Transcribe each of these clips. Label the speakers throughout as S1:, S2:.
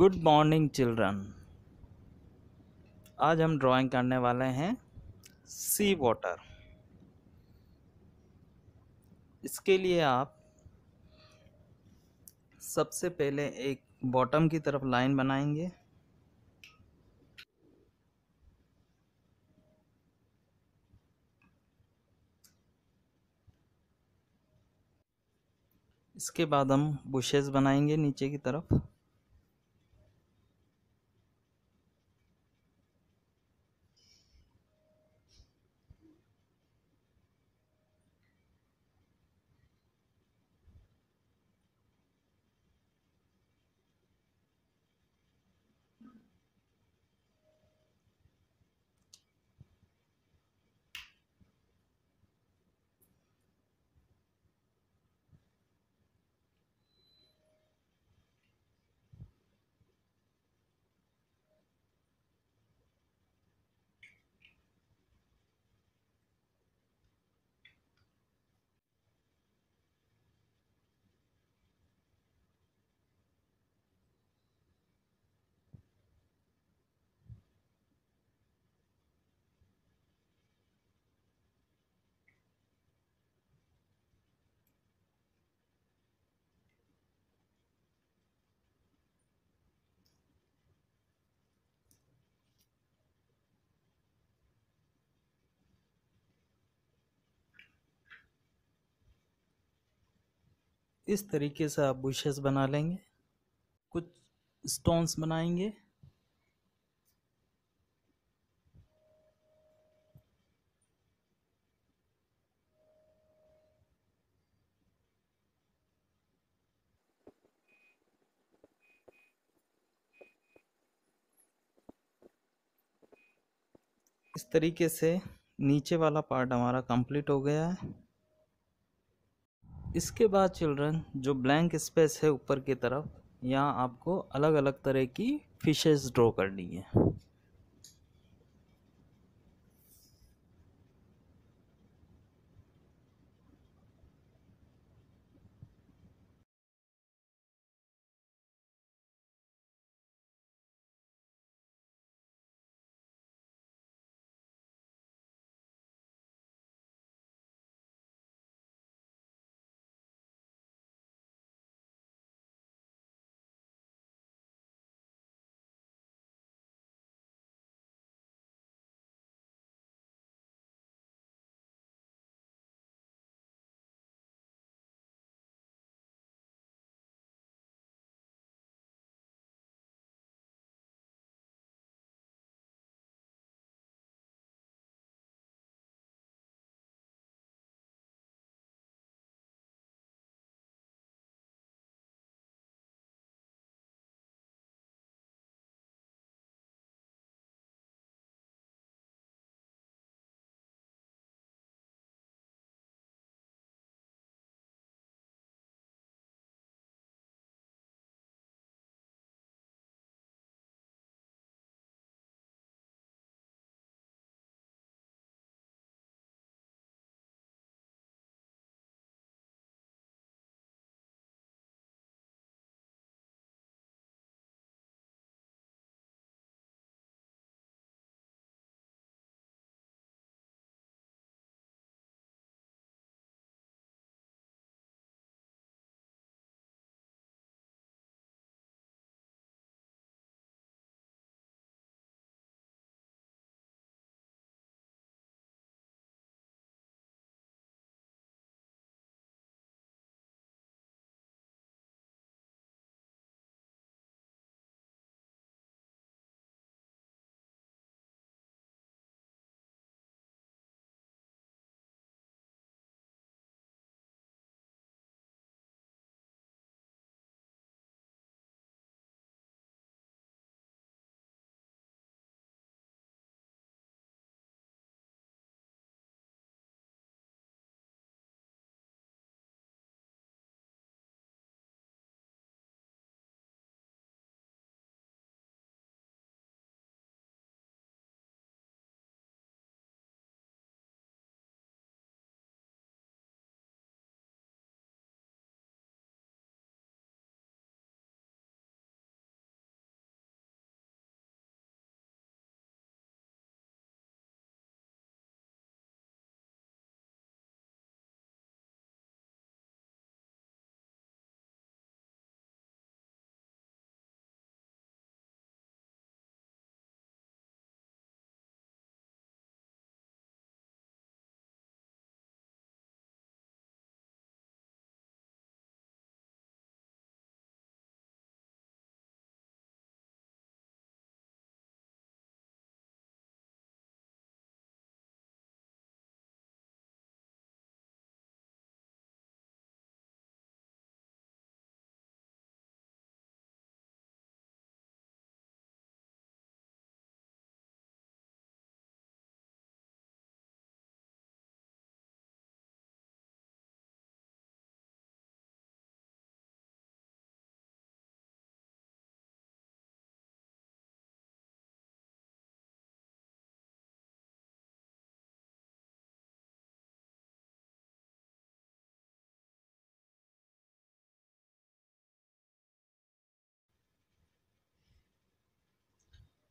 S1: good morning children आज हम drawing करने वाले हैं सी वाटर इसके लिए आप सबसे पहले एक बॉटम की तरफ लाइन बनाएंगे इसके बाद हम बुशेस बनाएंगे नीचे की तरफ इस तरीके से आप बुशेस बना लेंगे कुछ स्टोन्स बनाएंगे इस तरीके से नीचे वाला पार्ट हमारा कंप्लीट हो गया है इसके बाद चिल्ड्रन जो ब्लैंक स्पेस है ऊपर की तरफ यहाँ आपको अलग अलग तरह की फिशेस ड्रॉ करनी है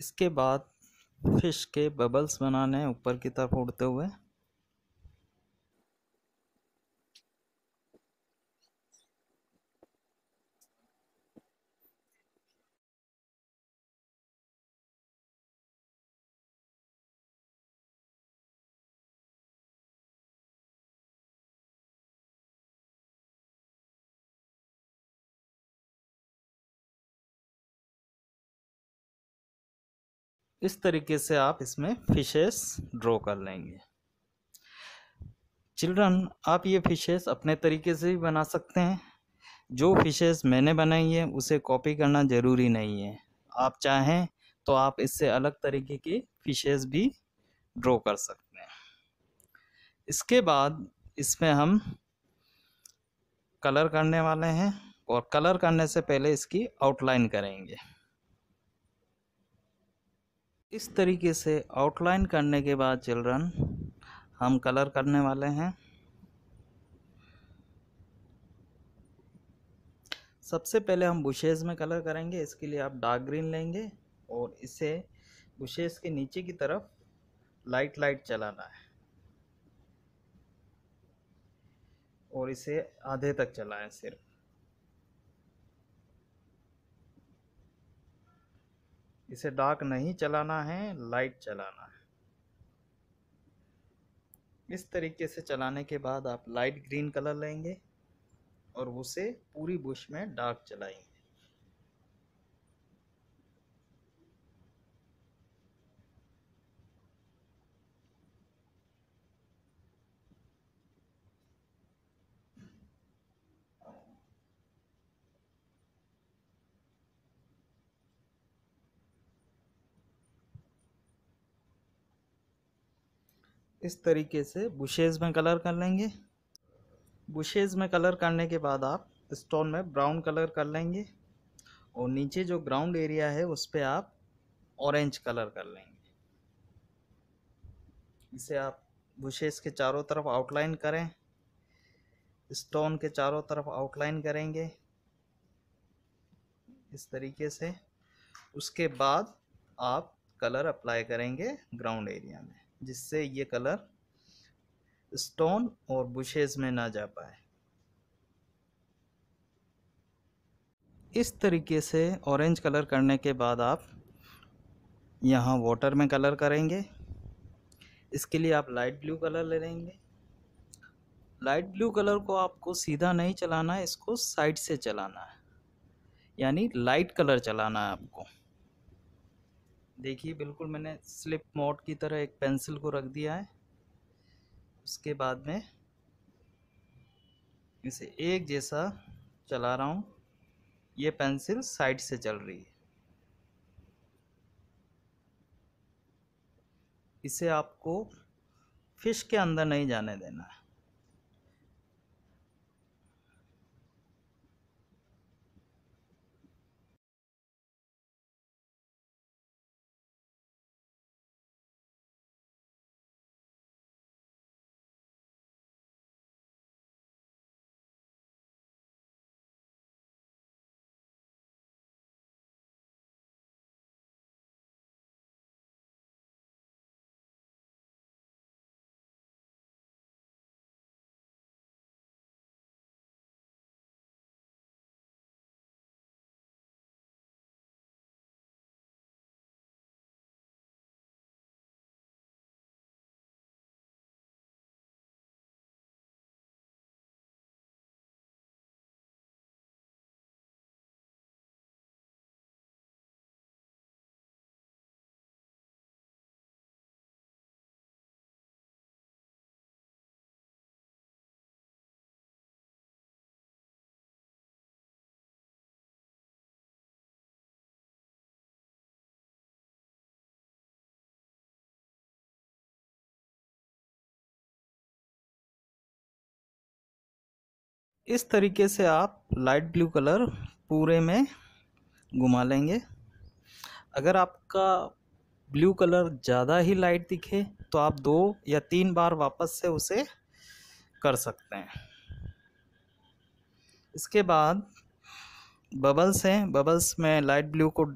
S1: इसके बाद फिश के बबल्स बनाने ऊपर की तरफ उड़ते हुए इस तरीके से आप इसमें फिशेस ड्रॉ कर लेंगे चिल्ड्रन आप ये फिशेस अपने तरीके से भी बना सकते हैं जो फिशेस मैंने बनाई है उसे कॉपी करना ज़रूरी नहीं है आप चाहें तो आप इससे अलग तरीके की फिशेस भी ड्रॉ कर सकते हैं इसके बाद इसमें हम कलर करने वाले हैं और कलर करने से पहले इसकी आउटलाइन करेंगे इस तरीके से आउटलाइन करने के बाद चिल्ड्रन हम कलर करने वाले हैं सबसे पहले हम बुशेज़ में कलर करेंगे इसके लिए आप डार्क ग्रीन लेंगे और इसे बुशेज़ के नीचे की तरफ लाइट लाइट चलाना है और इसे आधे तक चलाएं सिर्फ इसे डार्क नहीं चलाना है लाइट चलाना है इस तरीके से चलाने के बाद आप लाइट ग्रीन कलर लेंगे और उसे पूरी बुश में डार्क चलाएंगे इस तरीके से बुशेज़ में कलर कर लेंगे बुशेज़ में कलर करने के बाद आप स्टोन में ब्राउन कलर कर लेंगे और नीचे जो ग्राउंड एरिया है उस पर आप ऑरेंज कलर कर लेंगे इसे आप बुशेज़ के चारों तरफ आउटलाइन करें स्टोन के चारों तरफ आउटलाइन करेंगे इस तरीके से उसके बाद आप कलर अप्लाई करेंगे ग्राउंड एरिया में जिससे ये कलर स्टोन और बुशेज में ना जा पाए इस तरीके से ऑरेंज कलर करने के बाद आप यहाँ वाटर में कलर करेंगे इसके लिए आप लाइट ब्लू कलर ले लेंगे लाइट ब्लू कलर को आपको सीधा नहीं चलाना है इसको साइड से चलाना है यानी लाइट कलर चलाना है आपको देखिए बिल्कुल मैंने स्लिप मोड की तरह एक पेंसिल को रख दिया है उसके बाद में इसे एक जैसा चला रहा हूँ ये पेंसिल साइड से चल रही है इसे आपको फिश के अंदर नहीं जाने देना है इस तरीके से आप लाइट ब्लू कलर पूरे में घुमा लेंगे अगर आपका ब्लू कलर ज़्यादा ही लाइट दिखे तो आप दो या तीन बार वापस से उसे कर सकते हैं इसके बाद बबल्स हैं बबल्स में लाइट ब्लू को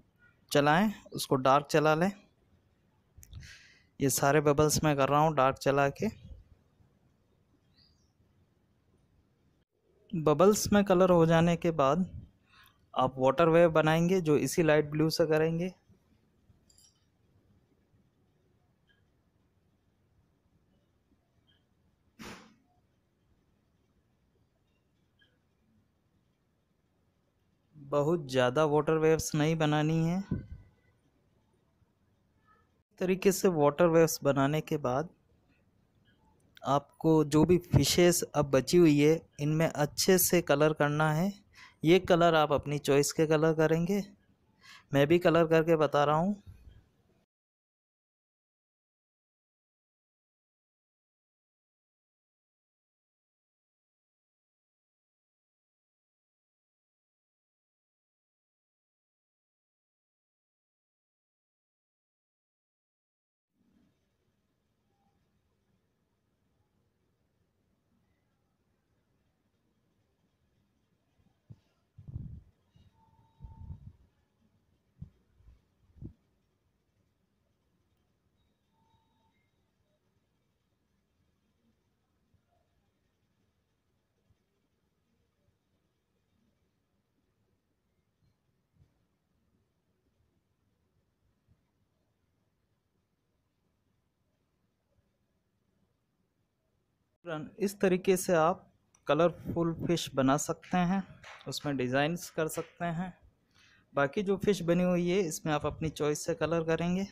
S1: चलाएं उसको डार्क चला लें ये सारे बबल्स मैं कर रहा हूँ डार्क चला के बबल्स में कलर हो जाने के बाद आप वाटर वेव बनाएंगे जो इसी लाइट ब्लू से करेंगे बहुत ज़्यादा वाटर वेव्स नहीं बनानी है तरीके से वाटर वेव्स बनाने के बाद आपको जो भी फिशेस अब बची हुई है इनमें अच्छे से कलर करना है ये कलर आप अपनी चॉइस के कलर करेंगे मैं भी कलर करके बता रहा हूँ इस तरीके से आप कलरफुल फ़िश बना सकते हैं उसमें डिज़ाइंस कर सकते हैं बाकी जो फ़िश बनी हुई है इसमें आप अपनी चॉइस से कलर करेंगे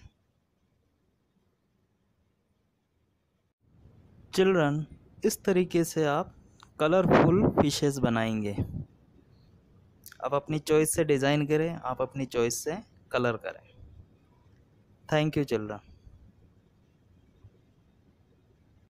S1: चिल्ड्रन इस तरीके से आप कलरफुल फिशेस बनाएंगे आप अपनी चॉइस से डिज़ाइन करें आप अपनी चॉइस से कलर करें थैंक यू चिल्ड्रन